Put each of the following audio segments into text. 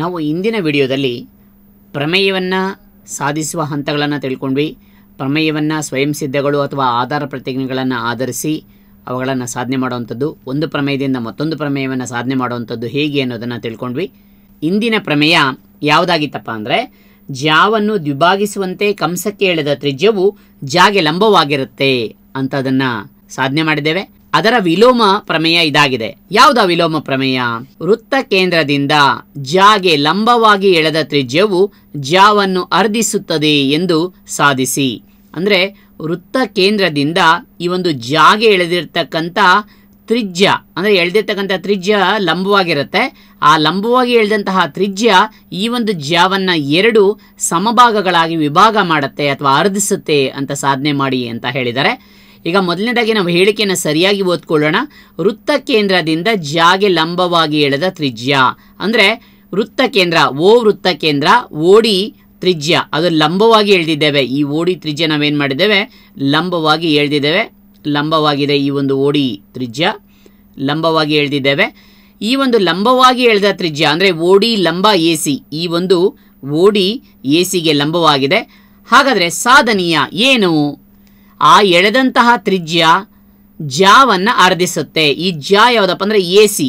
ನಾವು ಇಂದಿನ ವಿಡಿಯೋದಲ್ಲಿ ಪ್ರಮೇಯವನ್ನು ಸಾಧಿಸುವ ಹಂತಗಳನ್ನು ತಿಳ್ಕೊಂಡ್ವಿ ಪ್ರಮೇಯವನ್ನು ಸ್ವಯಂ ಸಿದ್ಧಗಳು ಅಥವಾ ಆಧಾರ ಪ್ರತಿಜ್ಞೆಗಳನ್ನು ಆಧರಿಸಿ ಅವುಗಳನ್ನು ಸಾಧನೆ ಮಾಡುವಂಥದ್ದು ಒಂದು ಪ್ರಮೇಯದಿಂದ ಮತ್ತೊಂದು ಪ್ರಮೇಯವನ್ನು ಸಾಧನೆ ಮಾಡುವಂಥದ್ದು ಹೇಗೆ ಅನ್ನೋದನ್ನು ತಿಳ್ಕೊಂಡ್ವಿ ಇಂದಿನ ಪ್ರಮೇಯ ಯಾವುದಾಗಿತ್ತಪ್ಪ ಅಂದರೆ ಜಾವನ್ನು ದ್ವಿಭಾಗಿಸುವಂತೆ ಕಂಸಕ್ಕೆ ಎಳೆದ ತ್ರಿಜ್ಯವು ಜಾಗೆ ಲಂಬವಾಗಿರುತ್ತೆ ಅಂತದನ್ನು ಸಾಧನೆ ಮಾಡಿದ್ದೇವೆ ಅದರ ವಿಲೋಮ ಪ್ರಮೇಯ ಇದಾಗಿದೆ ಯಾವ್ದ ವಿಲೋಮ ಪ್ರಮೇಯ ವೃತ್ತ ಕೇಂದ್ರದಿಂದ ಜಾಗೆ ಲಂಬವಾಗಿ ಎಳೆದ ತ್ರಿಜ್ಯವು ಜಾವನ್ನು ಅರ್ಧಿಸುತ್ತದೆ ಎಂದು ಸಾಧಿಸಿ ಅಂದರೆ ವೃತ್ತ ಕೇಂದ್ರದಿಂದ ಈ ಒಂದು ಜಾಗೆ ಎಳೆದಿರ್ತಕ್ಕಂಥ ತ್ರಿಜ್ಯ ಅಂದರೆ ಎಳೆದಿರ್ತಕ್ಕಂಥ ತ್ರಿಜ್ಯ ಲಂಬವಾಗಿರುತ್ತೆ ಆ ಲಂಬವಾಗಿ ಎಳೆದಂತಹ ತ್ರಿಜ್ಯ ಈ ಒಂದು ಜಾವನ್ನ ಎರಡು ಸಮಭಾಗಗಳಾಗಿ ವಿಭಾಗ ಮಾಡುತ್ತೆ ಅಥವಾ ಅರ್ಧಿಸುತ್ತೆ ಅಂತ ಸಾಧನೆ ಮಾಡಿ ಅಂತ ಹೇಳಿದ್ದಾರೆ ಈಗ ಮೊದಲನೇದಾಗಿ ನಾವು ಹೇಳಿಕೆಯನ್ನು ಸರಿಯಾಗಿ ಓದ್ಕೊಳ್ಳೋಣ ವೃತ್ತ ಕೇಂದ್ರದಿಂದ ಜಾಗೆ ಲಂಬವಾಗಿ ಎಳೆದ ತ್ರಿಜ್ಯ ಅಂದರೆ ವೃತ್ತ ಕೇಂದ್ರ ಓ ವೃತ್ತ ಕೇಂದ್ರ ಓಡಿ ತ್ರಿಜ್ಯ ಅದು ಲಂಬವಾಗಿ ಎಳೆದಿದ್ದೇವೆ ಈ ಓಡಿ ತ್ರಿಜ್ಯ ನಾವೇನು ಮಾಡಿದ್ದೇವೆ ಲಂಬವಾಗಿ ಎಳೆದಿದ್ದೇವೆ ಲಂಬವಾಗಿದೆ ಈ ಒಂದು ಓಡಿ ತ್ರಿಜ್ಯ ಲಂಬವಾಗಿ ಎಳೆದಿದ್ದೇವೆ ಈ ಒಂದು ಲಂಬವಾಗಿ ಎಳೆದ ತ್ರಿಜ್ಯ ಅಂದರೆ ಓಡಿ ಲಂಬ ಎ ಸಿ ಈ ಒಂದು ಓಡಿ ಎ ಸಿಗೆ ಲಂಬವಾಗಿದೆ ಹಾಗಾದರೆ ಸಾಧನೀಯ ಏನು ಆ ಎಳೆದಂತಹ ತ್ರಿಜ್ಯ ಜಾವನ್ನು ಅರ್ಧಿಸುತ್ತೆ ಈ ಜಾ ಯಾವುದಪ್ಪ ಅಂದರೆ ಎ ಸಿ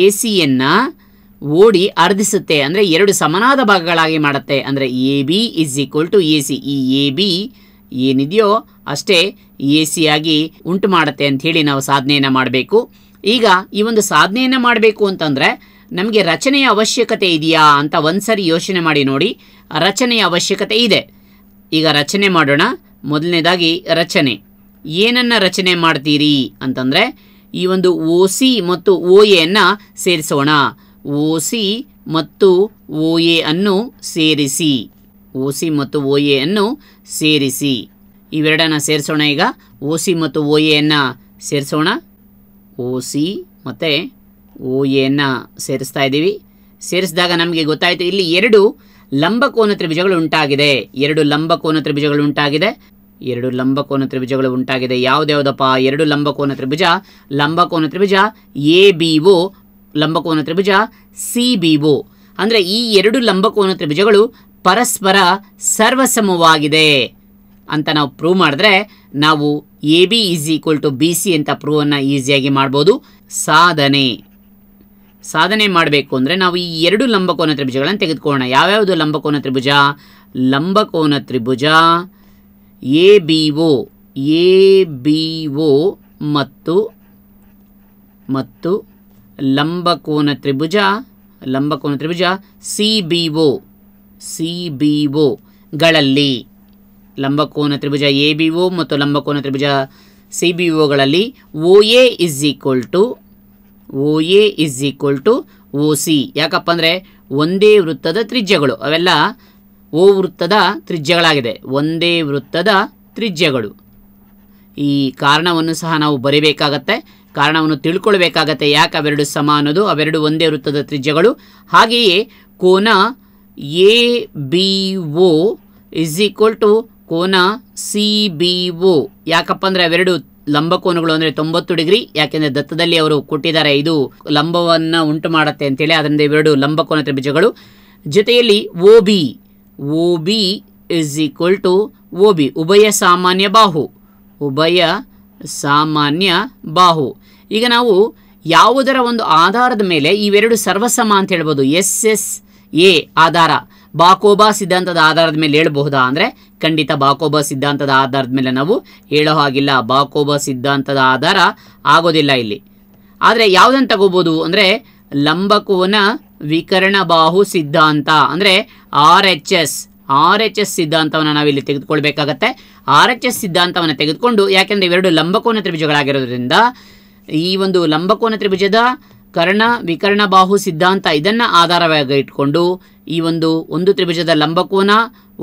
ಎ ಸಿಯನ್ನು ಓಡಿ ಅರ್ಧಿಸುತ್ತೆ ಅಂದರೆ ಎರಡು ಸಮನಾದ ಭಾಗಗಳಾಗಿ ಮಾಡುತ್ತೆ ಅಂದರೆ A B is equal to A C ಈ ಎ ಬಿ ಏನಿದೆಯೋ ಅಷ್ಟೇ ಎ ಸಿಯಾಗಿ ಉಂಟು ಮಾಡುತ್ತೆ ಅಂಥೇಳಿ ನಾವು ಸಾಧನೆಯನ್ನು ಮಾಡಬೇಕು ಈಗ ಈ ಒಂದು ಸಾಧನೆಯನ್ನು ಮಾಡಬೇಕು ಅಂತಂದರೆ ನಮಗೆ ರಚನೆಯ ಅವಶ್ಯಕತೆ ಇದೆಯಾ ಅಂತ ಒಂದು ಸರಿ ಯೋಚನೆ ಮಾಡಿ ನೋಡಿ ರಚನೆಯ ಅವಶ್ಯಕತೆ ಇದೆ ಈಗ ರಚನೆ ಮಾಡೋಣ ಮೊದಲನೇದಾಗಿ ರಚನೆ ಏನನ್ನ ರಚನೆ ಮಾಡ್ತೀರಿ ಅಂತಂದರೆ ಈ ಒಂದು ಓ ಸಿ ಮತ್ತು ಓ ಎಯನ್ನು ಸೇರಿಸೋಣ ಓ ಸಿ ಮತ್ತು ಓ ಎ ಅನ್ನು ಸೇರಿಸಿ ಓ ಸಿ ಮತ್ತು ಓ ಎ ಅನ್ನು ಸೇರಿಸಿ ಇವೆರಡನ್ನ ಸೇರಿಸೋಣ ಈಗ ಓ ಸಿ ಮತ್ತು ಓ ಎಯನ್ನು ಸೇರಿಸೋಣ ಓ ಸಿ ಮತ್ತು ಓ ಎಯನ್ನು ಸೇರಿಸ್ತಾ ಇದ್ದೀವಿ ಸೇರಿಸಿದಾಗ ನಮಗೆ ಗೊತ್ತಾಯಿತು ಇಲ್ಲಿ ಎರಡು ಲಂಬಕೋನ ತ್ರಿಭುಜಗಳು ಉಂಟಾಗಿದೆ ಎರಡು ಲಂಬಕೋನ ತ್ರಿಭುಜಗಳು ಉಂಟಾಗಿದೆ ಎರಡು ಲಂಬಕೋನ ತ್ರಿಭುಜಗಳು ಉಂಟಾಗಿದೆ ಯಾವುದ್ಯಾವುದಪ್ಪ ಎರಡು ಲಂಬಕೋನ ತ್ರಿಭುಜ ಲಂಬಕೋನ ತ್ರಿಭುಜ ಎ ಬಿ ಓ ಲಂಬಕೋನ ತ್ರಿಭುಜ ಸಿ ಬಿ ಒ ಅಂದರೆ ಈ ಎರಡು ಲಂಬಕೋನ ತ್ರಿಭುಜಗಳು ಪರಸ್ಪರ ಸರ್ವಸಮವಾಗಿದೆ ಅಂತ ನಾವು ಪ್ರೂವ್ ಮಾಡಿದ್ರೆ ನಾವು A B is equal to B C ಅಂತ ಪ್ರೂವನ್ನು ಈಸಿಯಾಗಿ ಮಾಡ್ಬೋದು ಸಾಧನೆ ಸಾಧನೆ ಮಾಡಬೇಕು ಅಂದರೆ ನಾವು ಈ ಎರಡು ಲಂಬಕೋನ ತ್ರಿಭುಜಗಳನ್ನು ತೆಗೆದುಕೊಳ್ಳೋಣ ಯಾವ್ಯಾವುದು ಲಂಬಕೋನ ತ್ರಿಭುಜ ಲಂಬಕೋನ ತ್ರಿಭುಜ A B O A B O ಮತ್ತು ಮತ್ತು ಲಂಬಕೋನ ತ್ರಿಭುಜ ಲಂಬಕೋನ ತ್ರಿಭುಜ C B O C B ಗಳಲ್ಲಿ ಲಂಬಕೋನ ತ್ರಿಭುಜ ಎ ಬಿ ಓ ಮತ್ತು ಲಂಬಕೋನ ತ್ರಿಭುಜ ಸಿ ಬಿ ಒಗಳಲ್ಲಿ O A is equal to O A is equal to O C ಯಾಕಪ್ಪ ಅಂದರೆ ಒಂದೇ ವೃತ್ತದ ತ್ರಿಜ್ಯಗಳು ಅವೆಲ್ಲ ಓ ವೃತ್ತದ ತ್ರಿಜ್ಯಗಳಾಗಿದೆ ಒಂದೇ ವೃತ್ತದ ತ್ರಿಜ್ಯಗಳು ಈ ಕಾರಣವನ್ನು ಸಹ ನಾವು ಬರೀಬೇಕಾಗತ್ತೆ ಕಾರಣವನ್ನು ತಿಳ್ಕೊಳ್ಬೇಕಾಗತ್ತೆ ಯಾಕೆ ಅವೆರಡು ಸಮ ಅನ್ನೋದು ಅವೆರಡು ಒಂದೇ ವೃತ್ತದ ತ್ರಿಜ್ಯಗಳು ಹಾಗೆಯೇ ಕೋನ A B O is equal to ಕೋನ ಸಿ ಬಿ ಓ ಯಾಕಪ್ಪ ಅಂದರೆ ಅವೆರಡು ಲಂಬಕೋನಗಳು ಅಂದರೆ ತೊಂಬತ್ತು ಡಿಗ್ರಿ ಯಾಕೆಂದರೆ ದತ್ತದಲ್ಲಿ ಅವರು ಕೊಟ್ಟಿದ್ದಾರೆ ಇದು ಲಂಬವನ್ನು ಉಂಟು ಮಾಡುತ್ತೆ ಅಂತೇಳಿ ಅದರಿಂದ ಇವೆರಡು ಲಂಬಕೋನ ತ್ರಿಜ್ಯಗಳು ಜೊತೆಯಲ್ಲಿ O B O B is equal to O B ಉಭಯ ಸಾಮಾನ್ಯ ಬಾಹು ಉಭಯ ಸಾಮಾನ್ಯ ಬಾಹು ಈಗ ನಾವು ಯಾವುದರ ಒಂದು ಆಧಾರದ ಮೇಲೆ ಇವೆರಡು ಸರ್ವಸಮ ಅಂತ ಹೇಳ್ಬೋದು ಎಸ್ ಎಸ್ ಎ ಆಧಾರ ಬಾಕೋಬಾ ಸಿದ್ಧಾಂತದ ಆಧಾರದ ಮೇಲೆ ಹೇಳಬಹುದಾ ಅಂದರೆ ಖಂಡಿತ ಬಾಕೋಬಾ ಸಿದ್ಧಾಂತದ ಆಧಾರದ ಮೇಲೆ ನಾವು ಹೇಳೋ ಹಾಗಿಲ್ಲ ಬಾಕೋಬಾ ಸಿದ್ಧಾಂತದ ಆಧಾರ ಆಗೋದಿಲ್ಲ ಇಲ್ಲಿ ಆದರೆ ಯಾವುದನ್ನು ತಗೋಬೋದು ಅಂದರೆ ಲಂಬಕೋನ ವಿಕರ್ಣಬಾಹು ಬಾಹು ಸಿದ್ಧಾಂತ ಅಂದರೆ R H S R H S ಸಿದ್ಧಾಂತವನ್ನು ನಾವಿಲ್ಲಿ ತೆಗೆದುಕೊಳ್ಬೇಕಾಗತ್ತೆ ಆರ್ ಎಚ್ ಎಸ್ ಸಿದ್ಧಾಂತವನ್ನು ತೆಗೆದುಕೊಂಡು ಯಾಕೆಂದರೆ ಇವೆರಡು ಲಂಬಕೋನ ತ್ರಿಭುಜಗಳಾಗಿರೋದ್ರಿಂದ ಈ ಒಂದು ಲಂಬಕೋನ ತ್ರಿಭುಜದ ಕರ್ಣ ವಿಕರ್ಣ ಬಾಹು ಸಿದ್ಧಾಂತ ಇದನ್ನು ಆಧಾರವಾಗಿ ಇಟ್ಕೊಂಡು ಈ ಒಂದು ಒಂದು ತ್ರಿಭುಜದ ಲಂಬಕೋನ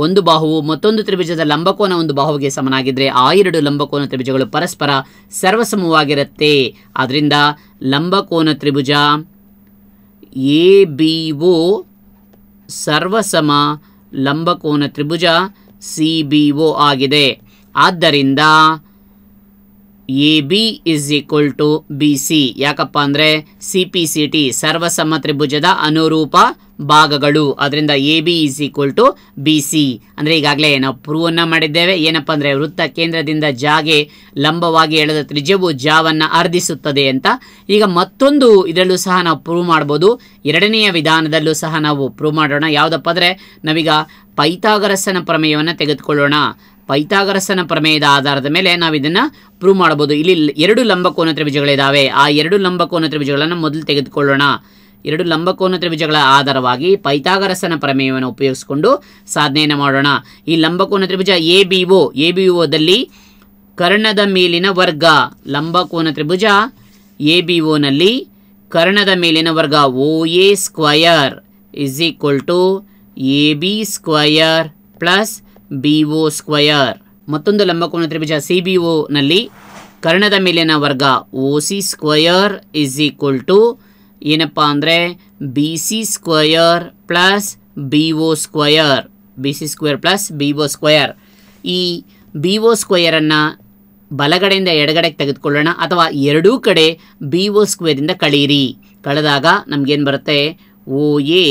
ಒಂದು ಬಾಹುವು ಮತ್ತೊಂದು ತ್ರಿಭುಜದ ಲಂಬಕೋನ ಒಂದು ಬಾಹುವಿಗೆ ಸಮನಾಗಿದ್ದರೆ ಆ ಎರಡು ಲಂಬಕೋನ ತ್ರಿಭುಜಗಳು ಪರಸ್ಪರ ಸರ್ವಸಮವಾಗಿರುತ್ತೆ ಆದ್ದರಿಂದ ಲಂಬಕೋನ ತ್ರಿಭುಜ ಎ ಬಿ ಒ ಸರ್ವಸಮ ಲಂಬಕೋನ ತ್ರಿಭುಜ ಸಿ ಬಿ ಒ ಆಗಿದೆ ಆದ್ದರಿಂದ A B is equal to B C ಯಾಕಪ್ಪ ಅಂದರೆ ಸಿ ಪಿ ಸಿ ಟಿ ಸರ್ವಸಮ ತ್ರಿಭುಜದ ಅನುರೂಪ ಭಾಗಗಳು ಅದರಿಂದ A B is equal to B C ಅಂದರೆ ಈಗಾಗಲೇ ನಾವು ಪ್ರೂವನ್ನು ಮಾಡಿದ್ದೇವೆ ಏನಪ್ಪ ಅಂದರೆ ವೃತ್ತ ಕೇಂದ್ರದಿಂದ ಜಾಗೆ ಲಂಬವಾಗಿ ಎಳೆದ ತ್ರಿಜ್ಯವು ಜಾವನ್ನು ಅರ್ಧಿಸುತ್ತದೆ ಅಂತ ಈಗ ಮತ್ತೊಂದು ಇದರಲ್ಲೂ ಸಹ ನಾವು ಪ್ರೂವ್ ಮಾಡ್ಬೋದು ಎರಡನೆಯ ವಿಧಾನದಲ್ಲೂ ಸಹ ನಾವು ಪ್ರೂವ್ ಮಾಡೋಣ ಯಾವುದಪ್ಪ ಅಂದರೆ ನಾವೀಗ ಪೈತಾಗರಸನ ಪ್ರಮೇಯವನ್ನು ತೆಗೆದುಕೊಳ್ಳೋಣ ಪೈತಾಗರಸನ ಪ್ರಮೇಯದ ಆಧಾರದ ಮೇಲೆ ನಾವು ಇದನ್ನು ಪ್ರೂವ್ ಮಾಡ್ಬೋದು ಇಲ್ಲಿ ಎರಡು ಲಂಬಕೋನ ತ್ರಿಭುಜಗಳಿದ್ದಾವೆ ಆ ಎರಡು ಲಂಬಕೋನ ತ್ರಿಭುಜಗಳನ್ನು ಮೊದಲು ತೆಗೆದುಕೊಳ್ಳೋಣ ಎರಡು ಲಂಬಕೋನ ತ್ರಿಭುಜಗಳ ಆಧಾರವಾಗಿ ಪೈತಾಗರಸನ ಪ್ರಮೇಯವನ್ನು ಉಪಯೋಗಿಸಿಕೊಂಡು ಸಾಧನೆಯನ್ನು ಮಾಡೋಣ ಈ ಲಂಬಕೋನ ತ್ರಿಭುಜ A B O A B ಒದಲ್ಲಿ ಕರ್ಣದ ಮೇಲಿನ ವರ್ಗ ಲಂಬಕೋನ ತ್ರಿಭುಜ ಎ ಬಿ ಒನಲ್ಲಿ ಕರ್ಣದ ಮೇಲಿನ ವರ್ಗ O A square is equal to A B square plus B O square ಮತ್ತೊಂದು ಲಂಬಕೋನ ತ್ರಿಭುಜ ಸಿ ಬಿ ಒನಲ್ಲಿ ಕರ್ಣದ ಮೇಲಿನ ವರ್ಗ O C square is equal to ಏನಪ್ಪ ಅಂದರೆ B C square plus B O square B C square plus B O square ಈ ಬಿ ಒ ಸ್ಕ್ವಯರನ್ನು ಬಲಗಡೆಯಿಂದ ಎಡಗಡೆಗೆ ತೆಗೆದುಕೊಳ್ಳೋಣ ಅಥವಾ ಎರಡೂ ಕಡೆ ಬಿ ಓ ಸ್ಕ್ವೇರಿಂದ ಕಳೀರಿ ಕಳೆದಾಗ ನಮಗೇನು ಬರುತ್ತೆ O A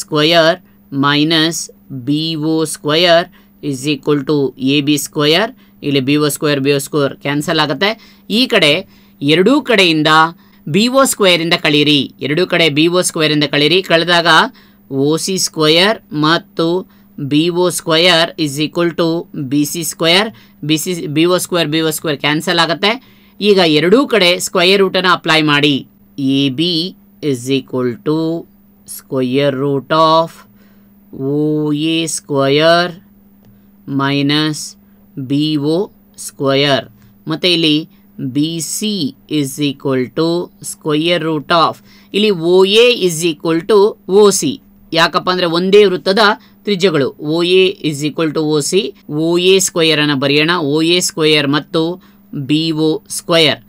square minus B O square is equal to A B square ಇಲ್ಲಿ B O square B O square cancel ಆಗುತ್ತೆ ಈ ಕಡೆ ಎರಡೂ ಕಡೆಯಿಂದ ಬಿ ಸ್ಕ್ವೇರ್ ಸ್ಕ್ವೇರಿಂದ ಕಳೀರಿ ಎರಡೂ ಕಡೆ ಬಿ ಸ್ಕ್ವೇರ್ ಇಂದ ಕಳೀರಿ ಕಳೆದಾಗ ಓ ಸಿ ಸ್ಕ್ವಯರ್ ಮತ್ತು B O square is equal to B C square B C B O square B O square cancel ಆಗುತ್ತೆ ಈಗ ಎರಡೂ ಕಡೆ ಸ್ಕ್ವಯರ್ ರೂಟನ್ನು ಅಪ್ಲೈ ಮಾಡಿ A B is equal to square root of O A square minus B O square ಮತ್ತು ಇಲ್ಲಿ BC is equal to square root of ಇಲ್ಲಿ O A is equal to O C ಯಾಕಪ್ಪ ಅಂದರೆ ಒಂದೇ ವೃತ್ತದ ತ್ರಿಜ್ಯಗಳು O A is equal to O C O A square ಅನ್ನು ಬರೆಯೋಣ ಓ ಎ ಸ್ಕ್ವಯರ್ ಮತ್ತು ಬಿ ಓ ಸ್ಕ್ವಯರ್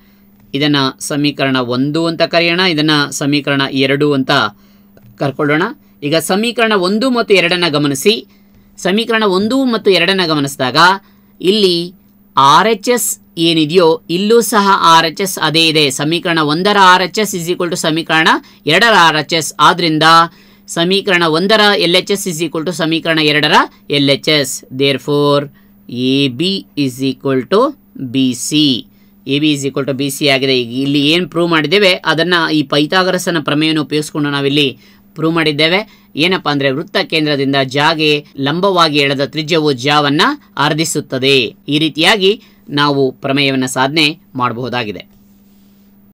ಇದನ್ನು ಸಮೀಕರಣ ಒಂದು ಅಂತ ಕರೆಯೋಣ ಇದನ್ನು ಸಮೀಕರಣ ಎರಡು ಅಂತ ಕರ್ಕೊಳ್ಳೋಣ ಈಗ ಸಮೀಕರಣ ಒಂದು ಮತ್ತು ಎರಡನ್ನು ಗಮನಿಸಿ ಸಮೀಕರಣ ಒಂದು ಮತ್ತು ಎರಡನ್ನು ಗಮನಿಸಿದಾಗ ಇಲ್ಲಿ ಆರ್ ಎಚ್ ಎಸ್ ಏನಿದೆಯೋ ಇಲ್ಲೂ ಸಹ ಆರ್ ಎಚ್ ಎಸ್ ಅದೇ ಇದೆ ಸಮೀಕರಣ ಒಂದರ R H S is equal to ಸಮೀಕರಣ ಎರಡರ ಆರ್ ಎಚ್ ಎಸ್ ಆದ್ರಿಂದ ಸಮೀಕರಣ ಒಂದರ L H S is equal to ಸಮೀಕರಣ ಎರಡರ L H S therefore A B is equal to B C A B is equal to B C ಆಗಿದೆ ಈಗ ಇಲ್ಲಿ ಏನು ಪ್ರೂವ್ ಮಾಡಿದ್ದೇವೆ ಅದನ್ನು ಈ ಪೈತಾಗರಸನ ಪ್ರಮೇಯನ್ನು ಉಪಯೋಗಿಸ್ಕೊಂಡು ನಾವಿಲ್ಲಿ ಪ್ರೂವ್ ಮಾಡಿದ್ದೇವೆ ಏನಪ್ಪ ಅಂದ್ರೆ ವೃತ್ತ ಕೇಂದ್ರದಿಂದ ಜಾಗೆ ಲಂಬವಾಗಿ ಎಳೆದ ತ್ರಿಜ್ಯವು ಜಾವನ್ನ ಆರ್ಧಿಸುತ್ತದೆ ಈ ರೀತಿಯಾಗಿ ನಾವು ಪ್ರಮೇಯವನ್ನು ಸಾಧನೆ ಮಾಡಬಹುದಾಗಿದೆ